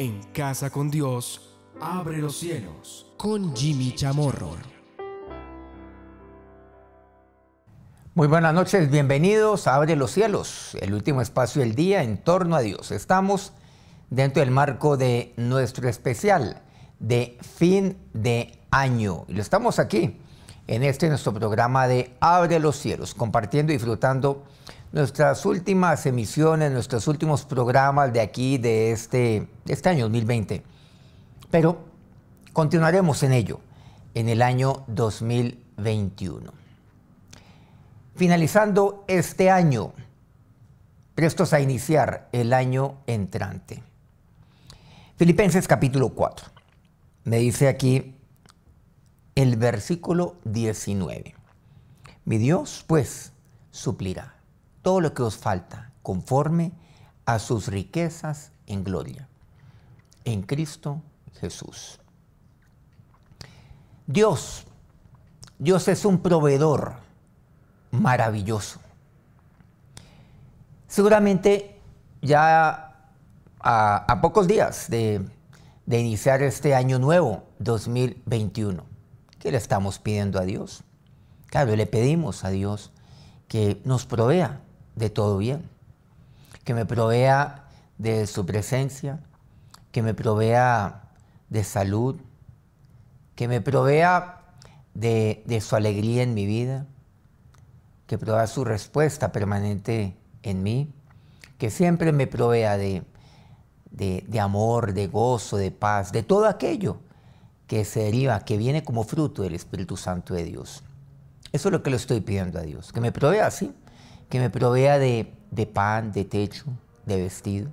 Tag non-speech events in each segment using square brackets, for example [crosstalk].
en Casa con Dios, Abre los Cielos, con Jimmy Chamorro. Muy buenas noches, bienvenidos a Abre los Cielos, el último espacio del día en torno a Dios. Estamos dentro del marco de nuestro especial de fin de año. Y lo estamos aquí, en este nuestro programa de Abre los Cielos, compartiendo y disfrutando Nuestras últimas emisiones, nuestros últimos programas de aquí, de este, este año 2020. Pero continuaremos en ello en el año 2021. Finalizando este año, prestos a iniciar el año entrante. Filipenses capítulo 4. Me dice aquí el versículo 19. Mi Dios pues suplirá todo lo que os falta, conforme a sus riquezas en gloria, en Cristo Jesús. Dios, Dios es un proveedor maravilloso. Seguramente ya a, pocos días de, de iniciar este año nuevo, 2021, ¿qué le estamos pidiendo a Dios? Claro, le pedimos a Dios que nos provea de todo bien, que me provea de su presencia, que me provea de salud, que me provea de, su alegría en mi vida, que provea su respuesta permanente en mí, que siempre me provea de, de, de amor, de gozo, de paz, de todo aquello que se deriva, que viene como fruto del Espíritu Santo de Dios. Eso es lo que le estoy pidiendo a Dios, que me provea así, que me provea de, pan, de techo, de vestido,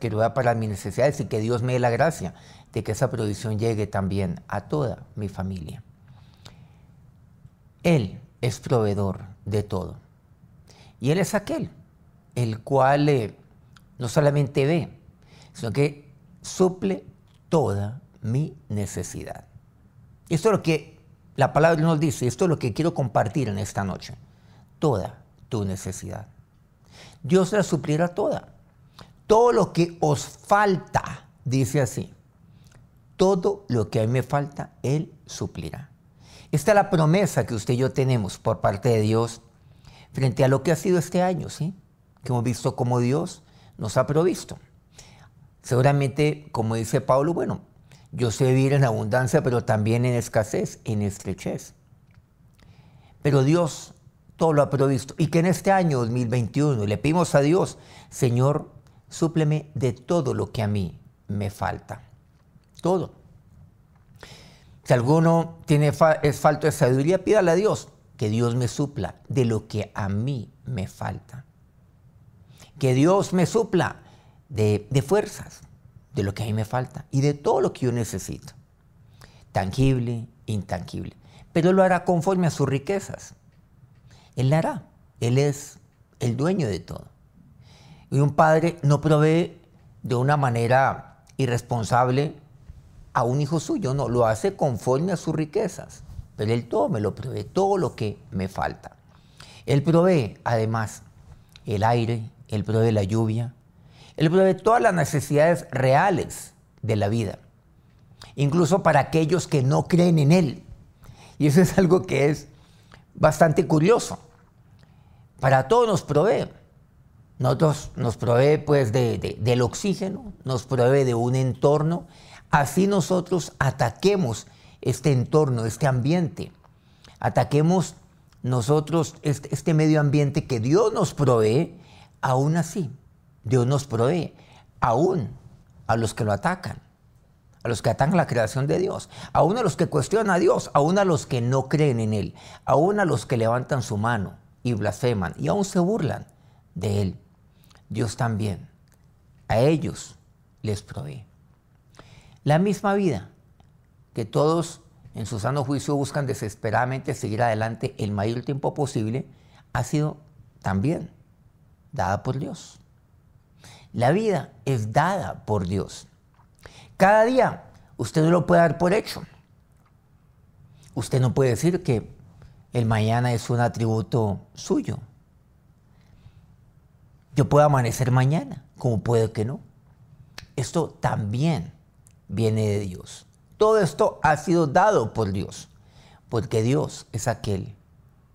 que lo vea para mis necesidades y que Dios me dé la gracia de que esa provisión llegue también a toda mi familia. Él es proveedor de todo. Y Él es aquel, el cual eh, no solamente ve, sino que suple toda mi necesidad. Esto es lo que la palabra nos dice, esto es lo que quiero compartir en esta noche. Toda tu necesidad. Dios la suplirá toda. Todo lo que os falta, dice así. Todo lo que a mí me falta, Él suplirá. Esta es la promesa que usted y yo tenemos por parte de Dios frente a lo que ha sido este año, ¿sí? Que hemos visto cómo Dios nos ha provisto. Seguramente, como dice Pablo, bueno, yo sé vivir en abundancia, pero también en escasez, en estrechez. Pero Dios todo lo ha provisto. Y que en este año 2021 le pedimos a Dios, Señor, súpleme de todo lo que a mí me falta. Todo. Si alguno tiene es falto de sabiduría, pídale a Dios que Dios me supla de lo que a mí me falta. Que Dios me supla de, de fuerzas, de lo que a mí me falta y de todo lo que yo necesito. Tangible, intangible. Pero lo hará conforme a sus riquezas él la hará. Él es el dueño de todo. Y un padre no provee de una manera irresponsable a un hijo suyo, no, lo hace conforme a sus riquezas. Pero él todo me lo provee, todo lo que me falta. Él provee, además, el aire, él provee la lluvia, él provee todas las necesidades reales de la vida, incluso para aquellos que no creen en él. Y eso es algo que es bastante curioso. Para todos nos provee. Nosotros nos provee pues del oxígeno, nos provee de un entorno. Así nosotros ataquemos este entorno, este ambiente. Ataquemos nosotros este, este medio ambiente que Dios nos provee, aún así, Dios nos provee, aún a los que lo atacan a los que atan la creación de Dios, a uno a los que cuestiona a Dios, a uno a los que no creen en Él, a uno a los que levantan su mano y blasfeman y aún se burlan de Él. Dios también a ellos les provee. La misma vida que todos en su sano juicio buscan desesperadamente seguir adelante el mayor tiempo posible, ha sido también dada por Dios. La vida es dada por Dios cada día, usted no lo puede dar por hecho. Usted no puede decir que el mañana es un atributo suyo. Yo puedo amanecer mañana, como puede que no. Esto también viene de Dios. Todo esto ha sido dado por Dios, porque Dios es aquel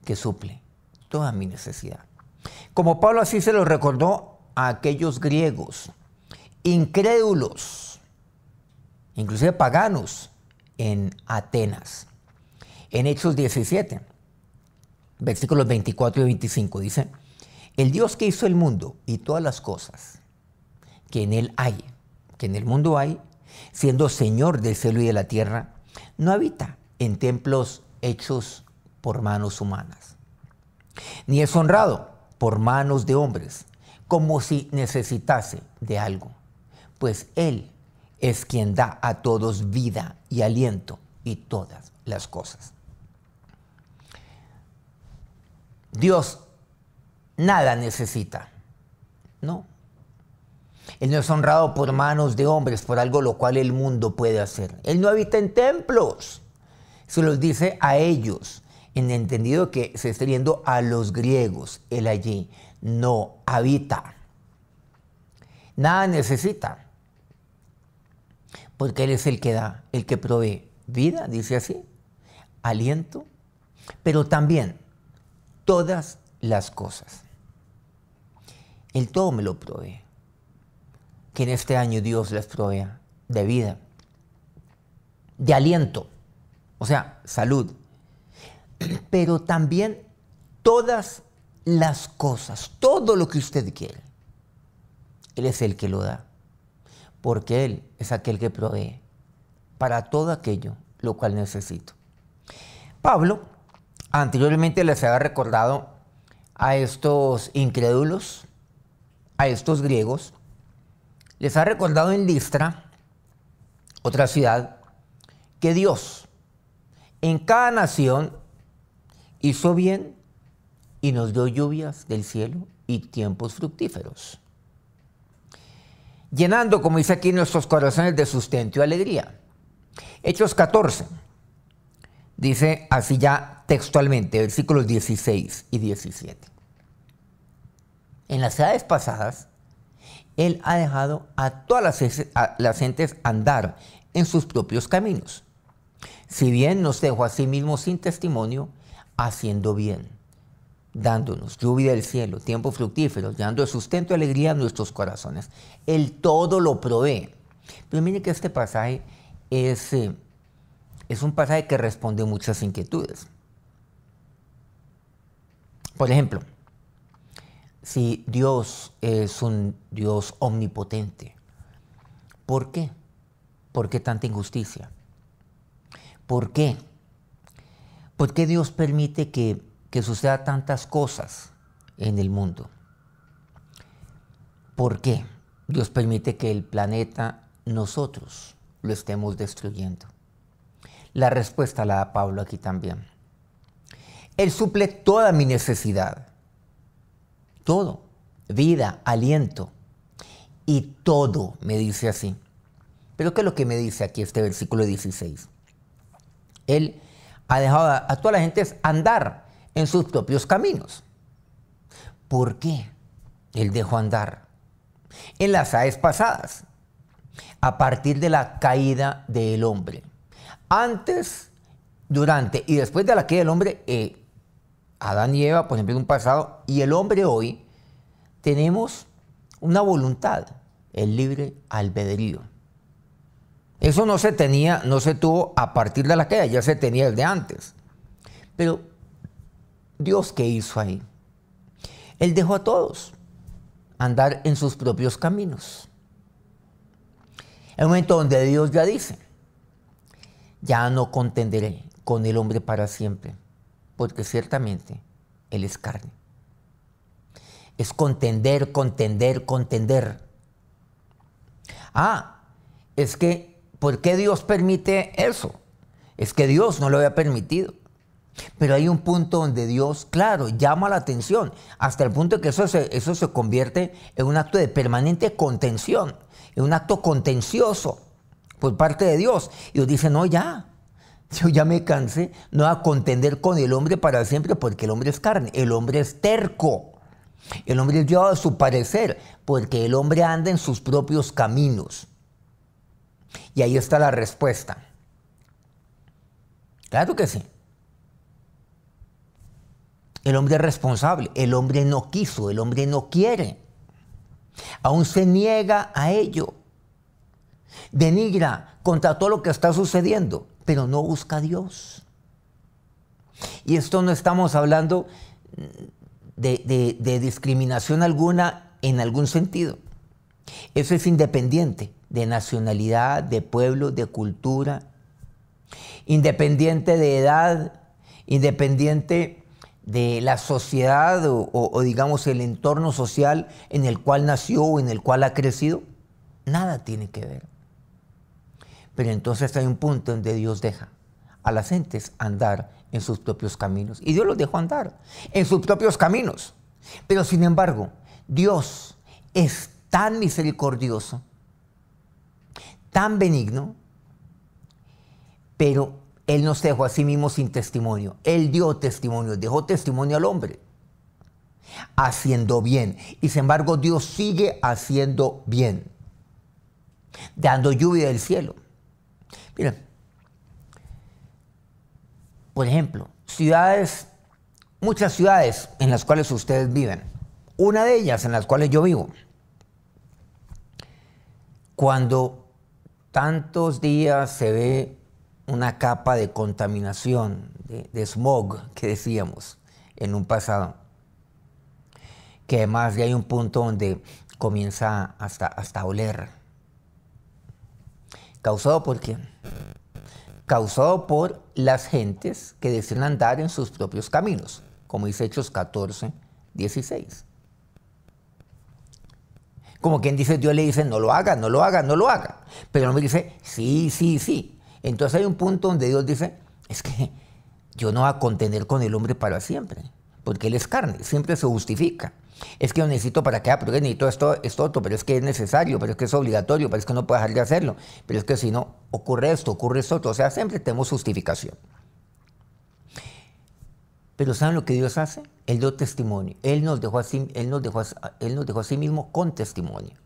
que suple toda mi necesidad. Como Pablo así se lo recordó a aquellos griegos incrédulos inclusive paganos, en Atenas. En Hechos 17, versículos 24 y 25 dice, el Dios que hizo el mundo y todas las cosas que en él hay, que en el mundo hay, siendo Señor del cielo y de la tierra, no habita en templos hechos por manos humanas, ni es honrado por manos de hombres, como si necesitase de algo, pues Él es quien da a todos vida y aliento y todas las cosas. Dios nada necesita, ¿no? Él no es honrado por manos de hombres, por algo lo cual el mundo puede hacer. Él no habita en templos. Se los dice a ellos, en entendido que se está yendo a los griegos. Él allí no habita. Nada necesita porque Él es el que da, el que provee vida, dice así, aliento, pero también todas las cosas. El todo me lo provee. Que en este año Dios les provea de vida, de aliento, o sea, salud, [clears throat] pero también todas las cosas, todo lo que usted quiere. Él es el que lo da porque Él es aquel que provee para todo aquello lo cual necesito. Pablo anteriormente les había recordado a estos incrédulos, a estos griegos, les ha recordado en Listra, otra ciudad, que Dios en cada nación hizo bien y nos dio lluvias del cielo y tiempos fructíferos llenando, como dice aquí, nuestros corazones de sustento y alegría. Hechos 14, dice así ya textualmente, versículos 16 y 17. En las edades pasadas, Él ha dejado a todas las, gentes andar en sus propios caminos. Si bien nos dejó a sí mismo sin testimonio, haciendo bien dándonos lluvia del cielo, tiempo fructífero, dando sustento y alegría a nuestros corazones. el todo lo provee. Pero mire que este pasaje es, eh, es un pasaje que responde muchas inquietudes. Por ejemplo, si Dios es un Dios omnipotente, ¿por qué? ¿Por qué tanta injusticia? ¿Por qué? ¿Por qué Dios permite que que suceda tantas cosas en el mundo. ¿Por qué Dios permite que el planeta nosotros lo estemos destruyendo? La respuesta la da Pablo aquí también. Él suple toda mi necesidad. Todo. Vida, aliento. Y todo me dice así. Pero ¿qué es lo que me dice aquí este versículo 16? Él ha dejado a, a toda la gente andar en sus propios caminos. ¿Por qué? Él dejó andar en las aves pasadas, a partir de la caída del hombre. Antes, durante y después de la caída del hombre, eh, Adán y Eva, por ejemplo, en un pasado, y el hombre hoy, tenemos una voluntad, el libre albedrío. Eso no se tenía, no se tuvo a partir de la caída, ya se tenía desde antes. Pero Dios que hizo ahí? Él dejó a todos andar en sus propios caminos. El momento donde Dios ya dice, ya no contenderé con el hombre para siempre, porque ciertamente él es carne. Es contender, contender, contender. Ah, es que, ¿por qué Dios permite eso? Es que Dios no lo había permitido. Pero hay un punto donde Dios, claro, llama la atención, hasta el punto de que eso se, eso se convierte en un acto de permanente contención, en un acto contencioso por parte de Dios. Y Dios dice, no, ya, yo ya me cansé, no a contender con el hombre para siempre, porque el hombre es carne, el hombre es terco, el hombre es llevado a su parecer, porque el hombre anda en sus propios caminos. Y ahí está la respuesta. Claro que sí. El hombre es responsable, el hombre no quiso, el hombre no quiere. Aún se niega a ello. Denigra contra todo lo que está sucediendo, pero no busca a Dios. Y esto no estamos hablando de, discriminación alguna en algún sentido. Eso es independiente de nacionalidad, de pueblo, de cultura, independiente de edad, independiente de la sociedad o, digamos el entorno social en el cual nació o en el cual ha crecido, nada tiene que ver. Pero entonces hay un punto donde Dios deja a las gentes andar en sus propios caminos. Y Dios los dejó andar en sus propios caminos. Pero sin embargo, Dios es tan misericordioso, tan benigno, pero él nos dejó a sí mismo sin testimonio. Él dio testimonio, dejó testimonio al hombre. Haciendo bien. Y sin embargo, Dios sigue haciendo bien. Dando lluvia del cielo. Miren, por ejemplo, ciudades, muchas ciudades en las cuales ustedes viven. Una de ellas en las cuales yo vivo. Cuando tantos días se ve una capa de contaminación, de, smog que decíamos en un pasado. Que además ya hay un punto donde comienza hasta, hasta oler. ¿Causado por quién? Causado por las gentes que desean andar en sus propios caminos, como dice Hechos 14, 16. Como quien dice, Dios le dice, no lo haga, no lo haga, no lo haga. Pero no me dice, sí, sí, sí. Entonces hay un punto donde Dios dice, es que yo no voy a contener con el hombre para siempre, porque él es carne, siempre se justifica. Es que yo necesito para que aprueben y todo esto, esto otro, pero es que es necesario, pero es que es obligatorio, pero es que no puedo dejar de hacerlo, pero es que si no, ocurre esto, ocurre esto o sea, siempre tenemos justificación. Pero ¿saben lo que Dios hace? Él dio testimonio. Él nos dejó a él nos dejó él nos dejó a sí mismo con testimonio.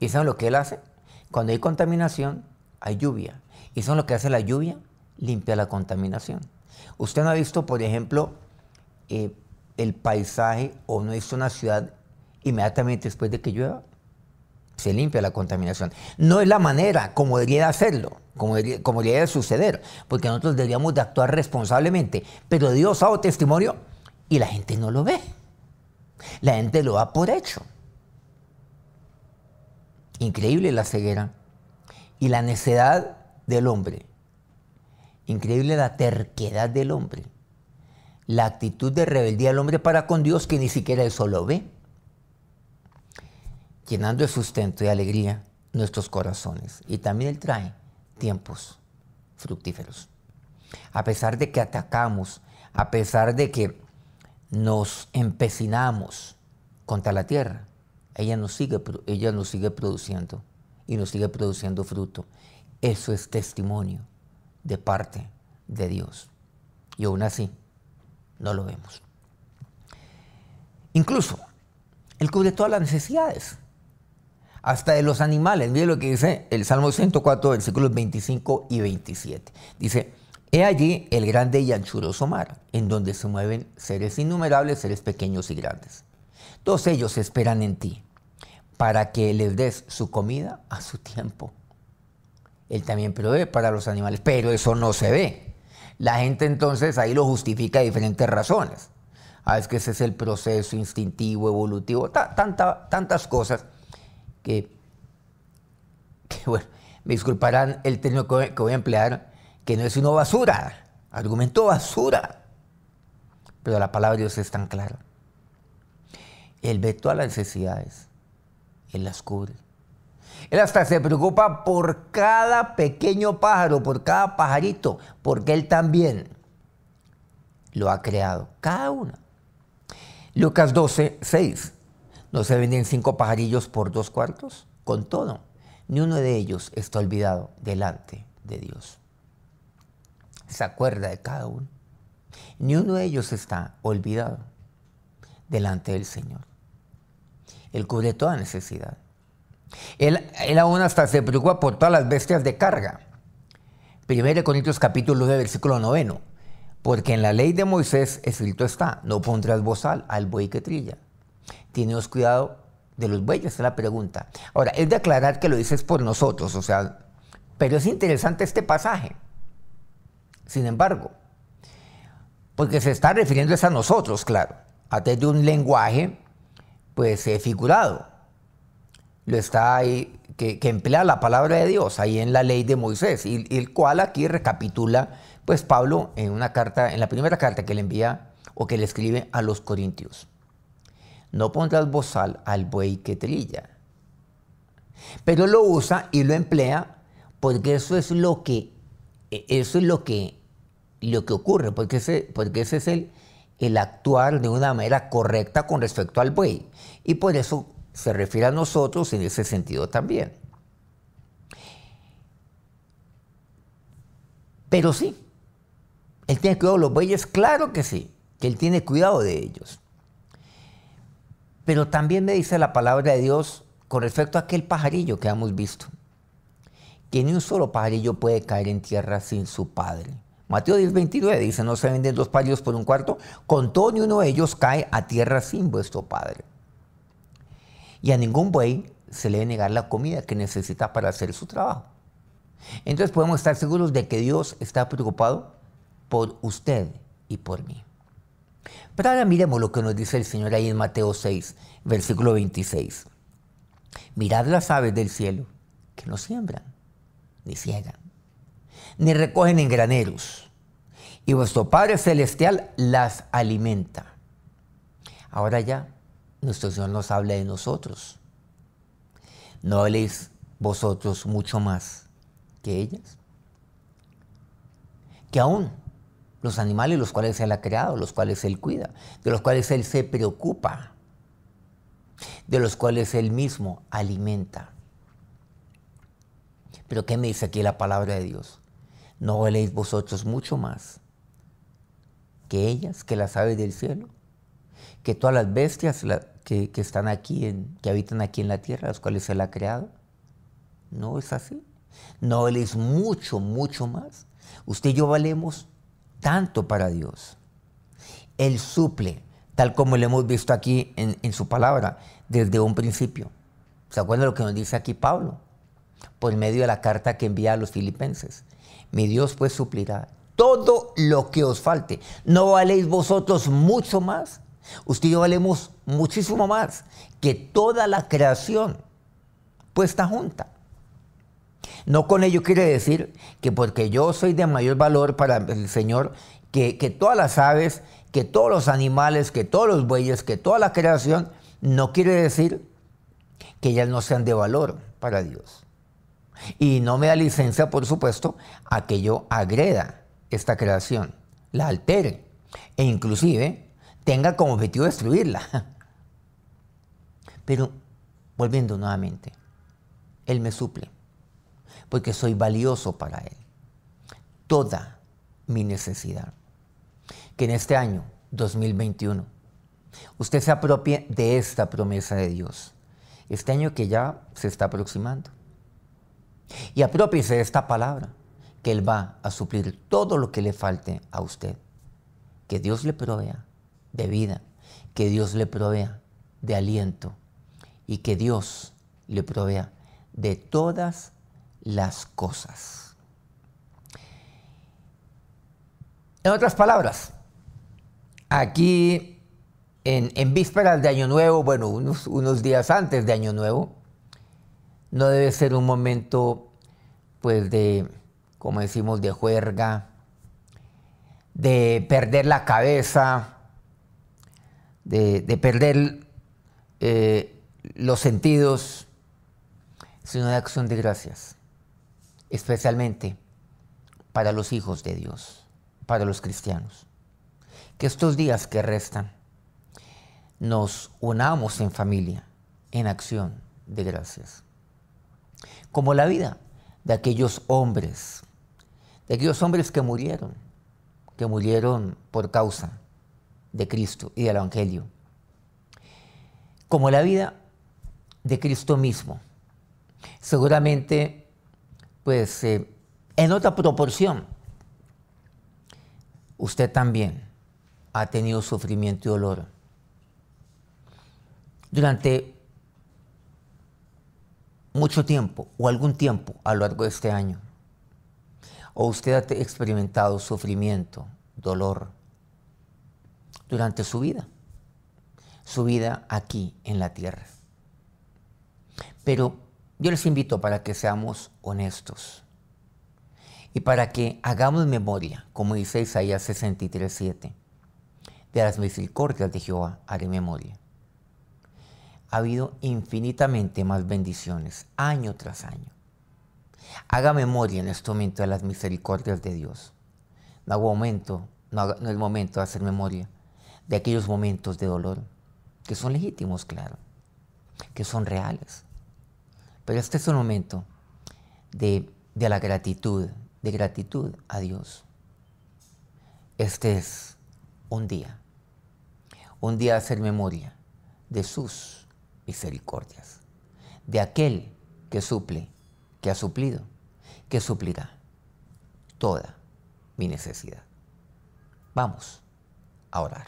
¿Y saben lo que Él hace? Cuando hay contaminación, hay lluvia. ¿Y es lo que hace la lluvia? Limpia la contaminación. Usted no ha visto, por ejemplo, eh, el paisaje o no ha visto una ciudad inmediatamente después de que llueva. Se limpia la contaminación. No es la manera como debería hacerlo, como debería, como debería suceder, porque nosotros deberíamos de actuar responsablemente. Pero Dios ha dado testimonio y la gente no lo ve. La gente lo da por hecho. Increíble la ceguera y la necedad del hombre. Increíble la terquedad del hombre. La actitud de rebeldía del hombre para con Dios que ni siquiera él solo ve. Llenando de sustento y alegría nuestros corazones. Y también él trae tiempos fructíferos. A pesar de que atacamos, a pesar de que nos empecinamos contra la tierra, ella nos sigue, ella nos sigue produciendo y nos sigue produciendo fruto. Eso es testimonio de parte de Dios. Y aún así, no lo vemos. Incluso, Él cubre todas las necesidades, hasta de los animales. Mire lo que dice el Salmo 104, versículos 25 y 27. Dice, He allí el grande y anchuroso mar, en donde se mueven seres innumerables, seres pequeños y grandes. Todos ellos esperan en ti para que les des su comida a su tiempo. Él también provee para los animales, pero eso no se ve. La gente entonces ahí lo justifica a diferentes razones. Ah, es que ese es el proceso instintivo, evolutivo, tanta, tantas cosas que, bueno, me disculparán el término que voy a emplear, que no es una basura, argumento basura, pero la palabra de Dios es tan clara. Él ve todas las necesidades. Él las cubre. Él hasta se preocupa por cada pequeño pájaro, por cada pajarito, porque Él también lo ha creado, cada uno Lucas 12, 6. ¿No se venden cinco pajarillos por dos cuartos? Con todo, ni uno de ellos está olvidado delante de Dios. Se acuerda de cada uno. Ni uno de ellos está olvidado delante del Señor. Él cubre toda necesidad. Él, él aún hasta se preocupa por todas las bestias de carga. Primero, 1 Corintios capítulo del versículo 9. Porque en la ley de Moisés escrito está, no pondrás bozal al buey que trilla. Tienes cuidado de los bueyes, es la pregunta. Ahora, es de aclarar que lo dices por nosotros, o sea, pero es interesante este pasaje. Sin embargo, porque se está refiriendo a nosotros, claro, a través de un lenguaje pues eh, figurado. Lo está ahí, que, emplea la palabra de Dios ahí en la ley de Moisés, y, el cual aquí recapitula, pues Pablo en una carta, en la primera carta que le envía o que le escribe a los corintios. No pondrás bozal al buey que trilla. Pero lo usa y lo emplea porque eso es lo que e, eso es lo que lo que ocurre, porque ese, porque ese es el el actuar de una manera correcta con respecto al buey. Y por eso se refiere a nosotros en ese sentido también. Pero sí, él tiene cuidado de los bueyes, claro que sí, que él tiene cuidado de ellos. Pero también me dice la palabra de Dios con respecto a aquel pajarillo que hemos visto, que ni un solo pajarillo puede caer en tierra sin su padre. Mateo 10, 29 dice, no se venden dos palos por un cuarto, con todo ni uno de ellos cae a tierra sin vuestro Padre. Y a ningún buey se le debe negar la comida que necesita para hacer su trabajo. Entonces podemos estar seguros de que Dios está preocupado por usted y por mí. Pero ahora miremos lo que nos dice el Señor ahí en Mateo 6, versículo 26. Mirad las aves del cielo que no siembran ni ciegan ni recogen en graneros. Y vuestro Padre Celestial las alimenta. Ahora ya, nuestro Señor nos habla de nosotros. No habléis vosotros mucho más que ellas. Que aún los animales los cuales Él ha creado, los cuales Él cuida, de los cuales Él se preocupa, de los cuales Él mismo alimenta. Pero ¿qué me dice aquí la palabra de Dios? ¿No valéis vosotros mucho más que ellas, que las aves del cielo, que todas las bestias que, están aquí, en, que habitan aquí en la tierra, las cuales Él ha creado? No es así. No valéis mucho, mucho más. Usted y yo valemos tanto para Dios. Él suple, tal como lo hemos visto aquí en, en su palabra, desde un principio. ¿Se acuerdan lo que nos dice aquí Pablo? Por medio de la carta que envía a los filipenses mi Dios pues suplirá todo lo que os falte. ¿No valéis vosotros mucho más? Usted y yo valemos muchísimo más que toda la creación puesta junta. No con ello quiere decir que porque yo soy de mayor valor para el Señor que, que todas las aves, que todos los animales, que todos los bueyes, que toda la creación, no quiere decir que ellas no sean de valor para Dios. Y no me da licencia, por supuesto, a que yo agreda esta creación, la altere e inclusive tenga como objetivo destruirla. [laughs] Pero volviendo nuevamente, Él me suple, porque soy valioso para Él. Toda mi necesidad. Que en este año 2021 usted se apropie de esta promesa de Dios. Este año que ya se está aproximando. Y apropíese de esta palabra, que Él va a suplir todo lo que le falte a usted. Que Dios le provea de vida, que Dios le provea de aliento y que Dios le provea de todas las cosas. En otras palabras, aquí en, vísperas de Año Nuevo, bueno, unos días antes de Año Nuevo, no debe ser un momento, pues, de, como decimos, de juerga, de perder la cabeza, de, perder eh, los sentidos, sino de acción de gracias, especialmente para los hijos de Dios, para los cristianos. Que estos días que restan nos unamos en familia, en acción de gracias como la vida de aquellos hombres, de aquellos hombres que murieron, que murieron por causa de Cristo y del Evangelio, como la vida de Cristo mismo. Seguramente, pues, eh, en otra proporción, usted también ha tenido sufrimiento y dolor. Durante mucho tiempo o algún tiempo a lo largo de este año, o usted ha experimentado sufrimiento, dolor, durante su vida, su vida aquí en la tierra. Pero yo les invito para que seamos honestos y para que hagamos memoria, como dice Isaías 63.7, de las misericordias de Jehová haré memoria ha habido infinitamente más bendiciones, año tras año. Haga memoria en este momento de las misericordias de Dios. No, hago momento, no, es momento de hacer memoria de aquellos momentos de dolor, que son legítimos, claro, que son reales. Pero este es un momento de, de la gratitud, de gratitud a Dios. Este es un día, un día de hacer memoria de sus misericordias, de aquel que suple, que ha suplido, que suplirá toda mi necesidad. Vamos a orar.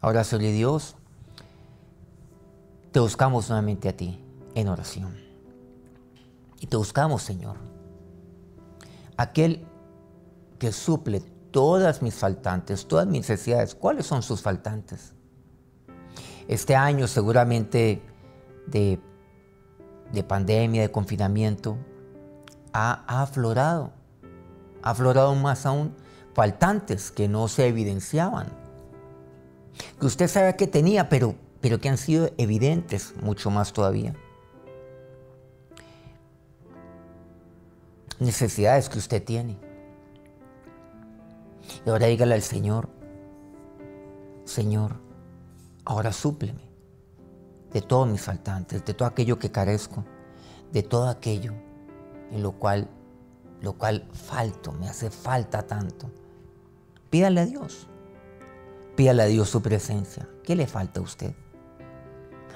Ahora, Señor Dios, te buscamos nuevamente a ti en oración. Y te buscamos, Señor, aquel que suple todas mis faltantes, todas mis necesidades. ¿Cuáles son sus faltantes? este año seguramente de, pandemia, de confinamiento, ha, aflorado, ha aflorado más aún faltantes que no se evidenciaban, que usted sabe que tenía, pero, pero que han sido evidentes mucho más todavía. Necesidades que usted tiene. Y ahora dígale al Señor, Señor, Ahora súpleme de todos mis faltantes, de todo aquello que carezco, de todo aquello en lo cual, lo cual falto, me hace falta tanto. Pídale a Dios. Pídale a Dios su presencia. ¿Qué le falta a usted?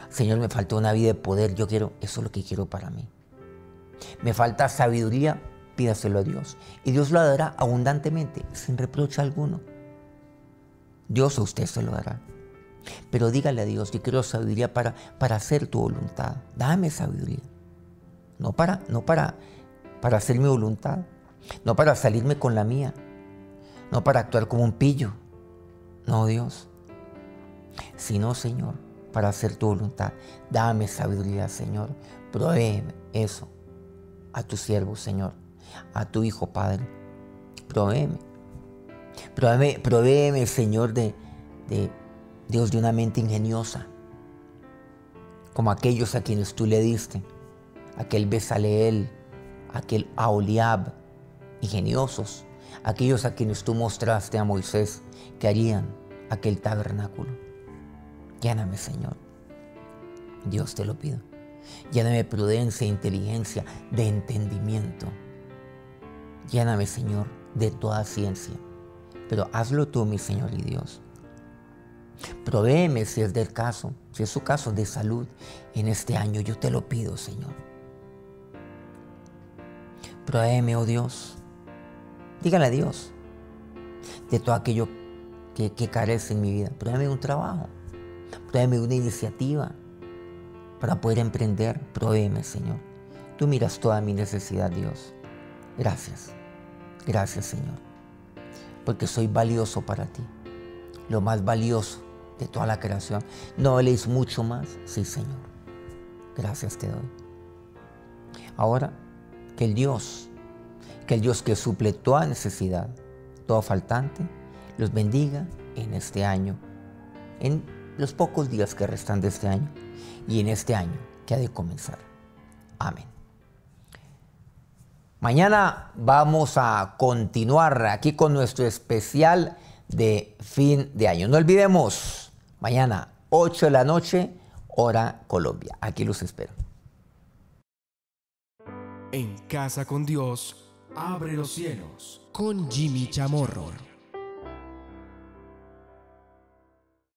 Señor, me falta una vida de poder. Yo quiero, eso es lo que quiero para mí. Me falta sabiduría. Pídaselo a Dios. Y Dios lo dará abundantemente, sin reproche alguno. Dios a usted se lo dará. Pero dígale a Dios, yo quiero sabiduría para, para hacer tu voluntad. Dame sabiduría. No para, no para, para hacer mi voluntad. No para salirme con la mía. No para actuar como un pillo. No, Dios. Sino, Señor, para hacer tu voluntad. Dame sabiduría, Señor. Provéeme eso a tu siervo, Señor. A tu Hijo, Padre. Provéeme. Provéeme, Señor, de Dios de una mente ingeniosa, como aquellos a quienes tú le diste, aquel Besaleel, aquel Aoliab, ingeniosos, aquellos a quienes tú mostraste a Moisés que harían aquel tabernáculo. Lléname, Señor. Dios te lo pido. Lléname prudencia, inteligencia, de entendimiento. Lléname, Señor, de toda ciencia. Pero hazlo tú, mi Señor y Dios. Provéeme si es del caso, si es su caso de salud en este año, yo te lo pido, Señor. Provéeme, oh Dios, dígale a Dios de todo aquello que, carece en mi vida. Provéeme un trabajo, provéeme una iniciativa para poder emprender. Provéeme, Señor. Tú miras toda mi necesidad, Dios. Gracias, gracias, Señor, porque soy valioso para ti, lo más valioso de toda la creación. No, leís mucho más. Sí, Señor. Gracias te doy. Ahora, que el Dios, que el Dios que suple toda necesidad, todo faltante, los bendiga en este año, en los pocos días que restan de este año y en este año que ha de comenzar. Amén. Mañana vamos a continuar aquí con nuestro especial de fin de año. No olvidemos Mañana, 8 de la noche, hora Colombia. Aquí los espero. En casa con Dios, abre los cielos con Jimmy Chamorro.